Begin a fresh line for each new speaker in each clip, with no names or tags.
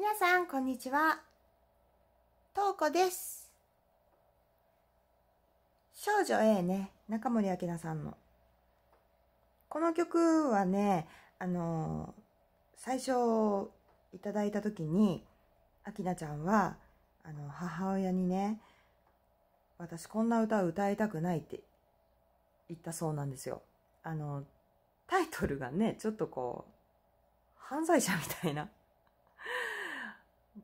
皆さん、こんにちは。とうこです。少女 A ね、中森明菜さんの。この曲はね、あの最初いただいた時に、明菜ちゃんは、あの、母親にね、私こんな歌を歌いたくないって言ったそうなんですよ。あの、タイトルがね、ちょっとこう、犯罪者みたいな。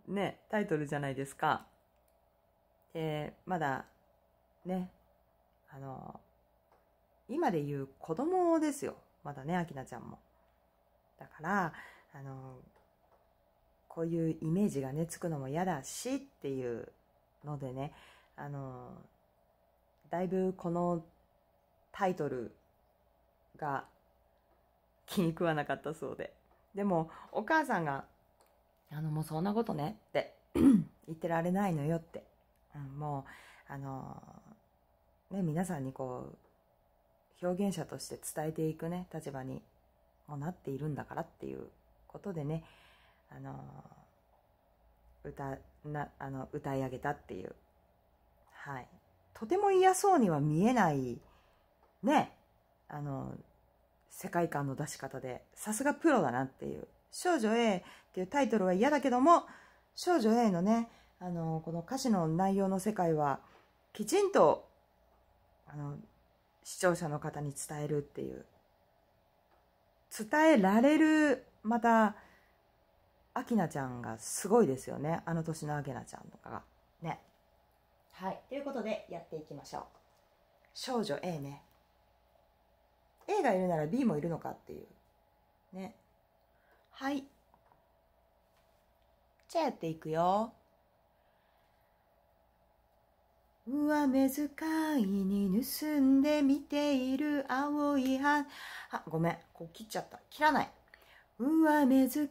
ね、タイトルじゃないですか。で、まだ、ね、あの、今で言う子供ですよ。まだね、明菜ちゃんも。だから、あの、こういうイメージがね、つくのも嫌だしっていうのでね、あの、だいぶこのタイトルが気に食わなかったそうで。でも、お母さんがあの、もうそんなことねって 言ってられないのよって。うん、もう、あの、ね、皆さんにこう、表現者として伝えていくね、立場にもなっているんだからっていうことでね、あの、歌、な、あの、歌い上げたっていう。はい。とても嫌そうには見えない、ね、あの、世界観の出し方で、さすがプロだなっていう。少女 A、っていうタイトルは嫌だけども、少女 A のね、あの、この歌詞の内容の世界は、きちんと、あの、視聴者の方に伝えるっていう。伝えられる、また、アキナちゃんがすごいですよね。あの年のアキナちゃんとかが。ね。はい。ということで、やっていきましょう。少女 A ね。A がいるなら B もいるのかっていう。ね。はい。ちゃやっていくよ。上目遣いに盗んで見ている青い花。あ、ごめん。こう切っちゃった。切らない。上目遣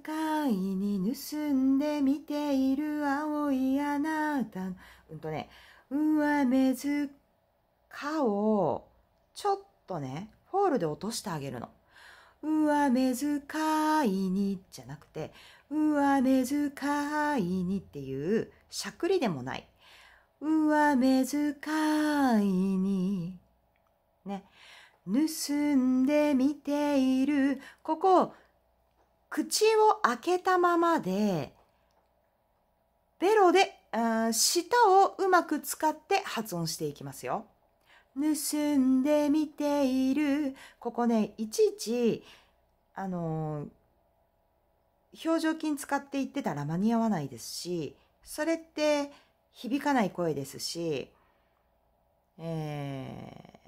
いに盗んで見ている青いあなた。うんとね、上目遣をちょっとね、フォールで落としてあげるの。上目遣いにじゃなくて、上目遣いにっていうしゃくりでもない。上目遣いに。ね。盗んでみている。ここ、口を開けたままで、ベロで、うん、舌をうまく使って発音していきますよ。盗んでみている。ここね、いちいち、あのー表情筋使って言ってたら間に合わないですし、それって響かない声ですし、え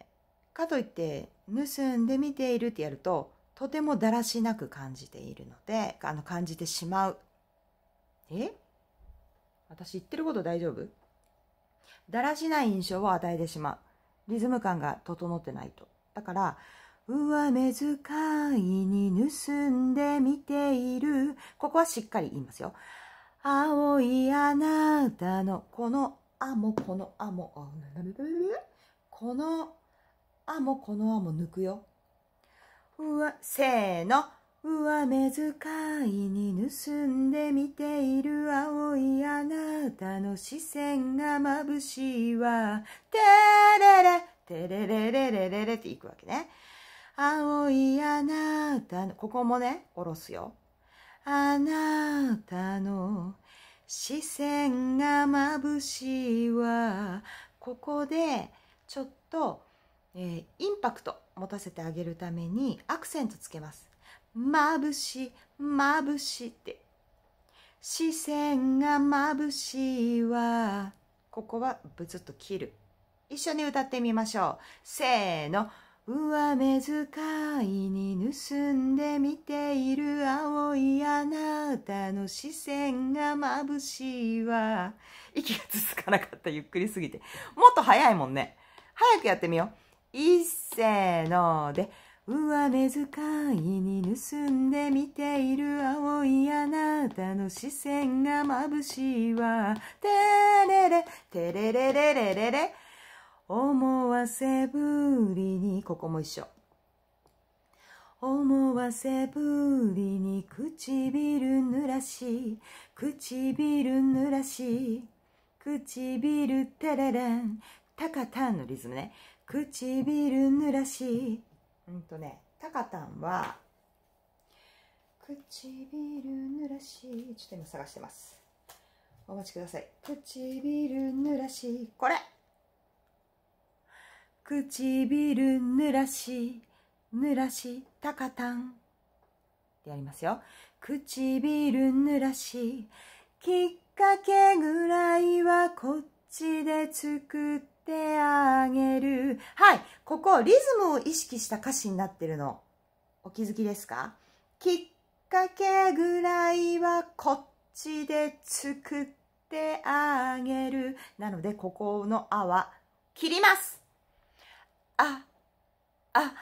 ー、かといって、盗んで見ているってやると、とてもだらしなく感じているので、あの、感じてしまう。え私言ってること大丈夫だらしない印象を与えてしまう。リズム感が整ってないと。だから、上目遣いに盗んで見ている。ここはしっかり言いますよ。青いあなたの、このあもこのあも、このあもこのあも抜くよ。うわ、せーの。上目遣いに盗んで見ている青いあなたの視線が眩しいわ。てれれ、てれれれれれれっていくわけね。青いあなたの、ここもね、下ろすよ。あなたの視線が眩しいわ。ここで、ちょっと、えー、インパクト持たせてあげるためにアクセントつけます。眩しい、眩しいって。視線が眩しいわ。ここはブツッと切る。一緒に歌ってみましょう。せーの。上目遣いに盗んで見ている青いあなたの視線が眩しいわ。息が続かなかった。ゆっくりすぎて。もっと早いもんね。早くやってみよう。いっせので。上目遣いに盗んで見ている青いあなたの視線が眩しいわ。てれれ、てれれれれれれ。思わせぶりにここも一緒思わせぶりに唇濡らし唇濡らし唇テレレンタカタンのリズムね唇濡らしうんとねタカタンは唇濡らしちょっと今探してますお待ちください唇濡らしこれ唇濡らし、濡らしたかたん。ってやりますよ。唇濡らし、きっかけぐらいはこっちで作ってあげる。はい。ここ、リズムを意識した歌詞になってるの。お気づきですかきっかけぐらいはこっちで作ってあげる。なので、ここのあは切りますあ、あ、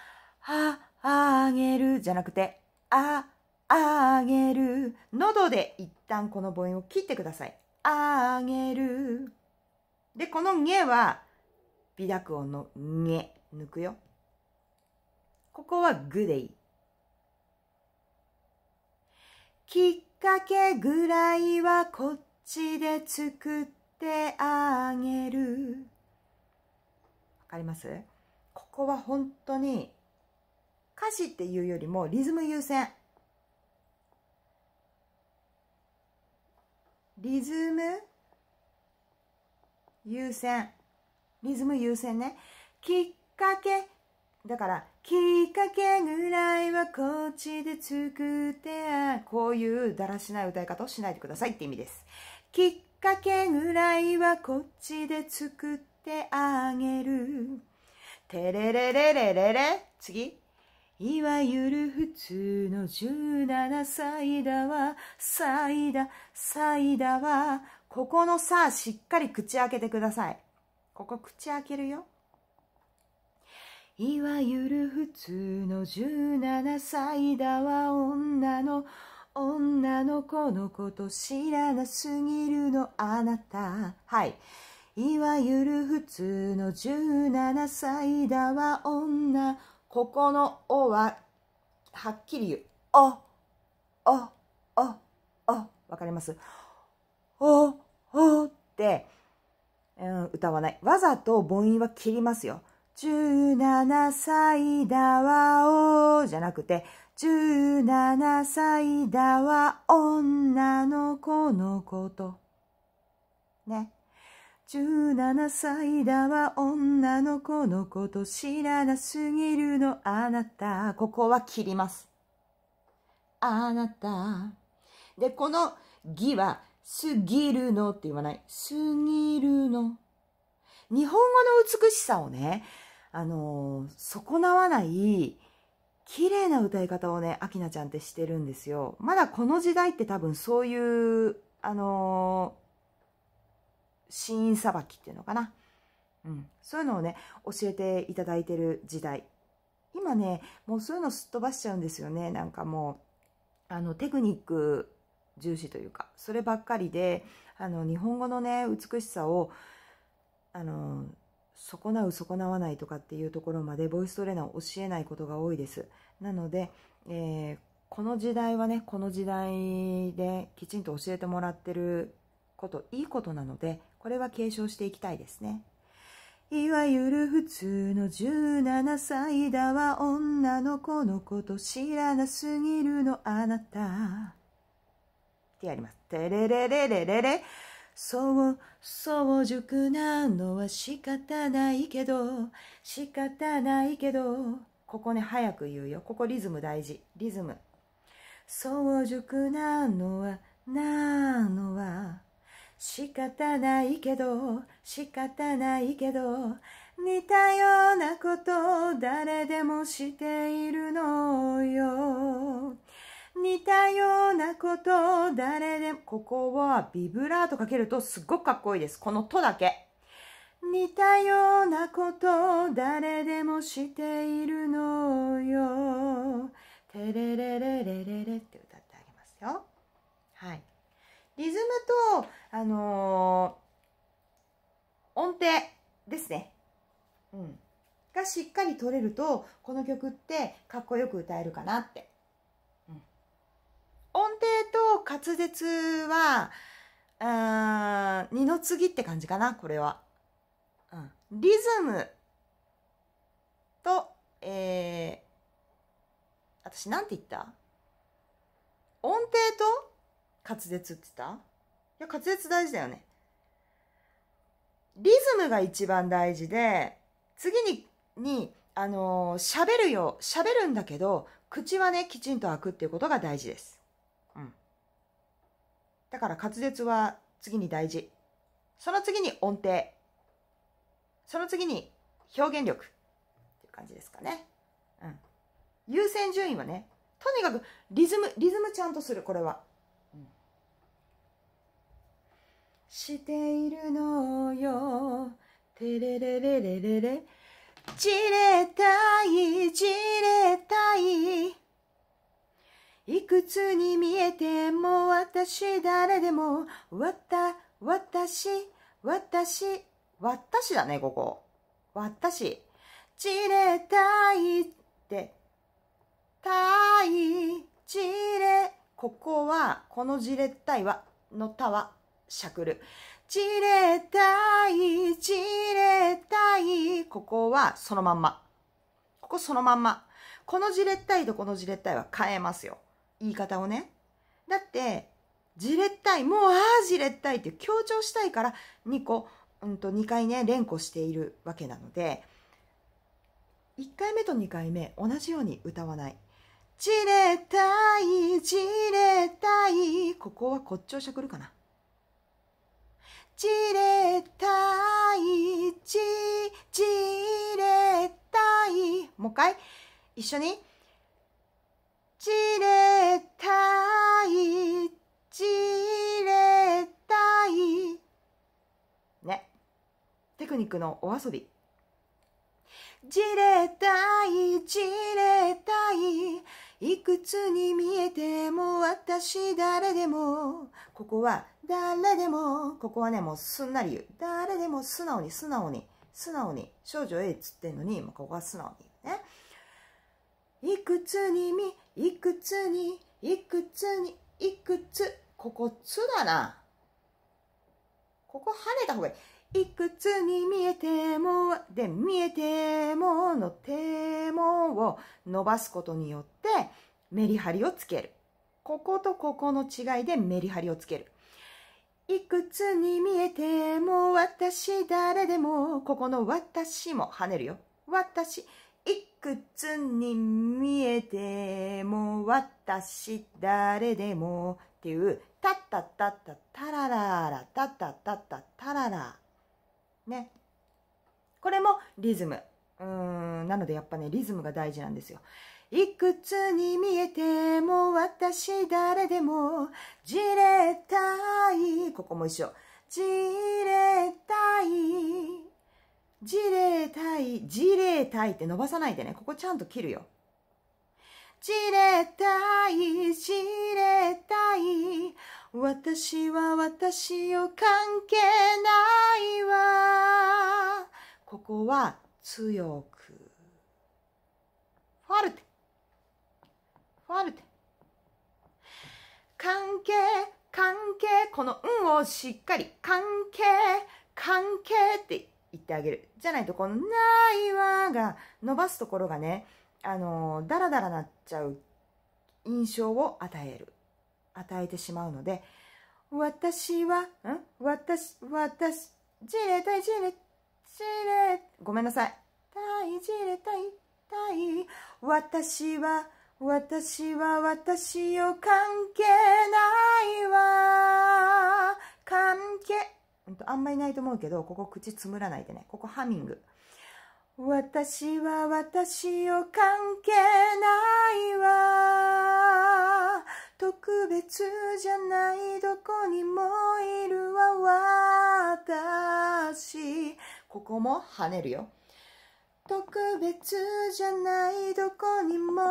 ああげるじゃなくて、あ、あげる。喉で一旦この母音を切ってください。あげる。で、このげは、微濁音のげ、抜くよ。ここはぐでいい。きっかけぐらいはこっちで作ってあげる。わかりますこは本当に歌詞っていうよりもリズム優先。リズム優先。リズム優先ね。きっかけ。だから、きっかけぐらいはこっちで作って、こういうだらしない歌い方をしないでくださいって意味です。きっかけぐらいはこっちで作ってあげる。てれれれれれれ。次。いわゆる普通の17歳だわ、歳だ、歳だわ。ここのさ、しっかり口開けてください。ここ口開けるよ。いわゆる普通の17歳だわ、女の、女の子のこと知らなすぎるのあなた。はい。いわゆる普通の17歳だわ女。ここのおは、はっきり言う。お、お、お、お、わかりますお、おって、うん、歌わない。わざと母音は切りますよ。17歳だわおじゃなくて、17歳だわ女の子のこと。ね。17歳だわ女の子のこと知らなすぎるのあなた。ここは切ります。あなた。で、この義はすぎるのって言わない。すぎるの。日本語の美しさをね、あのー、損なわない綺麗な歌い方をね、アキナちゃんってしてるんですよ。まだこの時代って多分そういう、あのー死因裁きっていうのかな。うん。そういうのをね、教えていただいてる時代。今ね、もうそういうのすっ飛ばしちゃうんですよね。なんかもう、あの、テクニック重視というか、そればっかりで、あの、日本語のね、美しさを、あの、損なう損なわないとかっていうところまでボイストレーナーを教えないことが多いです。なので、えー、この時代はね、この時代できちんと教えてもらってることいいことなのでこれは継承していきたいですねいわゆる普通の17歳だわ女の子のこと知らなすぎるのあなたってやりますてれれれれれれそうう熟なのは仕方ないけど仕方ないけどここね早く言うよここリズム大事リズム早熟なのはなのは仕方ないけど仕方ないけど似たようなこと誰でもしているのよ似たようなこと誰でもここはビブラートかけるとすっごくかっこいいですこの「と」だけ似たようなこと誰でもしているのよテレレレレレレって歌ってあげますよリズムと、あのー、音程ですね。うん。がしっかり取れると、この曲ってかっこよく歌えるかなって。うん、音程と滑舌は、あ二の次って感じかな、これは。うん、リズムと、えー、私なんて言った音程と滑舌って言ったいや、滑舌大事だよね。リズムが一番大事で、次に、に、あのー、喋るよ、喋るんだけど、口はね、きちんと開くっていうことが大事です。うん。だから滑舌は次に大事。その次に音程。その次に表現力。っていう感じですかね。うん。優先順位はね、とにかくリズム、リズムちゃんとする、これは。しているのよ。てれれれれれれ。じれたい、じれたい。いくつに見えても私誰でも、わた、私、私、私だね、ここ。私。じれたいって、たい、じれ。ここは、このじれったいは、のたは、しゃくる。ちれたい、ちれたい。ここはそのまんま。ここそのまんま。このじれったいとこのじれったいは変えますよ。言い方をね。だって、じれったい、もうああじれったいって強調したいから2個、うんと2回ね、連呼しているわけなので、1回目と2回目同じように歌わない。じれたい、じれたい。ここはこっちをしゃくるかな。じれたいじじれたいもう一回一緒にじれたいじれたいねテクニックのお遊びじれたいじれたいいくつに見えても私誰でもここは誰でもここはねもうすんなり言う誰でも素直に素直に素直に少女 A っつってんのにここは素直にねいくつにみいくつにいくつにいくつここ「つ」だなここ跳ねた方がいいいくつに見えても、で、見えてものてもを伸ばすことによって、メリハリをつける。こことここの違いでメリハリをつける。いくつに見えても私誰でも、ここの私も跳ねるよ。私、いくつに見えても私誰でもっていう、たったったったたららら、たったったったたらら。ね。これもリズム。うーん、なのでやっぱね、リズムが大事なんですよ。いくつに見えても私誰でもじれたい。ここも一緒。じれたい。じれたい。じれたいって伸ばさないでね。ここちゃんと切るよ。じれたい。じれたい。私は私を関係ないわ。ここは強く。ファルテ。ファルテ。関係、関係。この運をしっかり。関係、関係って言ってあげる。じゃないと、このないわが伸ばすところがね、あの、ダラダラなっちゃう印象を与える。与えてしまうので、私は、ん私、私、ジレタイジレ、ジレ、ごめんなさい。タイジレタイ、タイ、私は、私は私を関係ないわ。関係、うんと、あんまりないと思うけど、ここ口つむらないでね。ここハミング。私は私を関係ないわ。特別じゃないどこにもいるわ私ここも跳ねるよ特別じゃないどこにも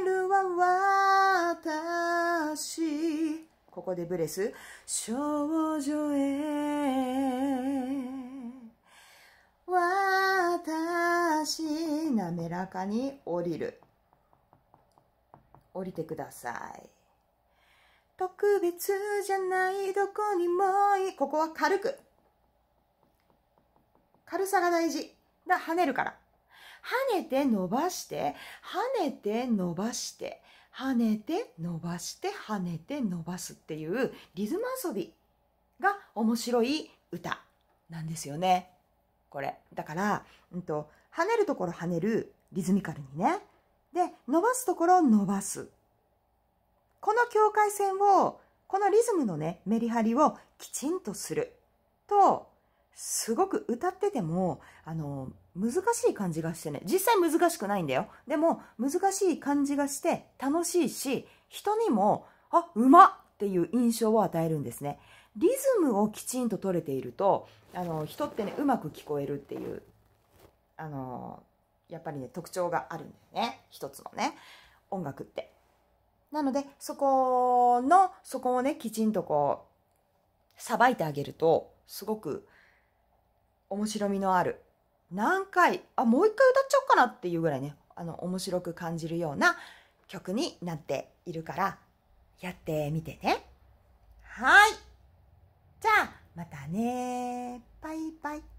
いるわ私ここでブレス少女へ私滑らかに降りる降りてください特別じゃないどこにもいいここは軽く軽さが大事だ跳ねるから跳ねて伸ばして跳ねて伸ばして跳ねて伸ばして跳ねて伸ばすっていうリズム遊びが面白い歌なんですよねこれだから、うんと、跳ねるところ跳ねるリズミカルにねで伸ばすところ伸ばすこの境界線を、このリズムのね、メリハリをきちんとすると、すごく歌ってても、あの、難しい感じがしてね、実際難しくないんだよ。でも、難しい感じがして楽しいし、人にも、あ、うまっていう印象を与えるんですね。リズムをきちんと取れていると、あの、人ってね、うまく聞こえるっていう、あの、やっぱりね、特徴があるんだよね。一つのね、音楽って。なので、そこの、そこをね、きちんとこう、さばいてあげると、すごく面白みのある。何回、あ、もう一回歌っちゃおうかなっていうぐらいね、あの、面白く感じるような曲になっているから、やってみてね。はい。じゃあ、またねバイバイ。